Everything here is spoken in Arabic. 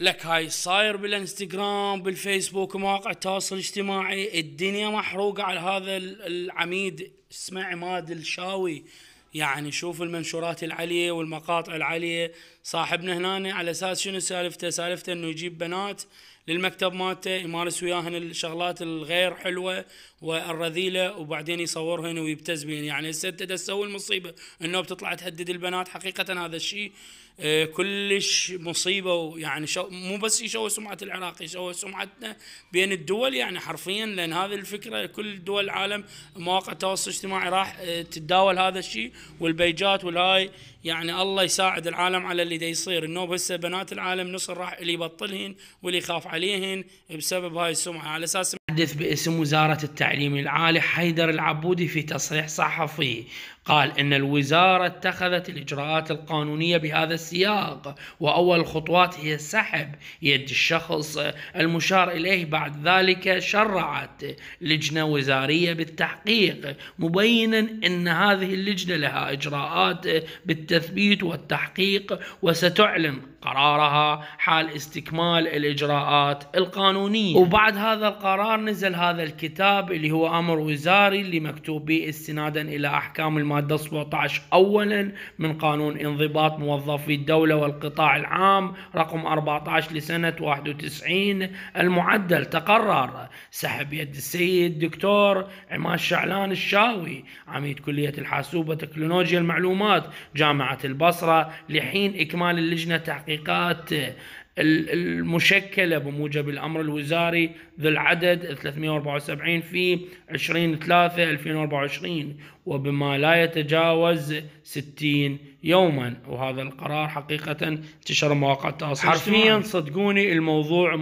لك هاي صاير بالانستغرام بالفيسبوك مواقع التواصل الاجتماعي الدنيا محروقه على هذا العميد اسمه عماد الشاوي يعني شوف المنشورات العاليه والمقاطع العاليه صاحبنا هنا على اساس شنو سالفته سالفته انه يجيب بنات للمكتب مالته يمارس وياهن الشغلات الغير حلوه والرذيله وبعدين يصورهن ويبتز بهن يعني هسه انت تسوي المصيبه انه بتطلع تهدد البنات حقيقه هذا الشيء آه، كلش مصيبه ويعني مو بس يشوه سمعه العراق يشوه سمعتنا بين الدول يعني حرفيا لان هذه الفكره كل دول العالم مواقع التواصل الاجتماعي راح آه، تتداول هذا الشيء والبيجات والهاي يعني الله يساعد العالم على اللي دا يصير انه هسه بنات العالم نصر راح اللي يبطلهن واللي يخاف عليهن بسبب هاي السمعه على اساس حدث باسم وزارة التعليم العالي حيدر العبودي في تصريح صحفي قال إن الوزارة اتخذت الإجراءات القانونية بهذا السياق وأول الخطوات هي سحب يد الشخص المشار إليه بعد ذلك شرعت لجنة وزارية بالتحقيق مبينا أن هذه اللجنة لها إجراءات بالتحقيق التثبيت والتحقيق وستعلن قرارها حال استكمال الإجراءات القانونية وبعد هذا القرار نزل هذا الكتاب اللي هو أمر وزاري اللي مكتوب به استنادا إلى أحكام المادة 17 أولا من قانون انضباط موظفي الدولة والقطاع العام رقم 14 لسنة 91 المعدل تقرر سحب يد السيد الدكتور عماد شعلان الشاوي عميد كلية الحاسوب وتكنولوجيا المعلومات جامعة جامعة البصرة لحين إكمال اللجنة تحقيقات المشكلة بموجب الأمر الوزاري ذو العدد 374 في 20/3/2024 وبما لا يتجاوز 60 يوما وهذا القرار حقيقة انتشر مواقع التواصل حرفيا صدقوني الموضوع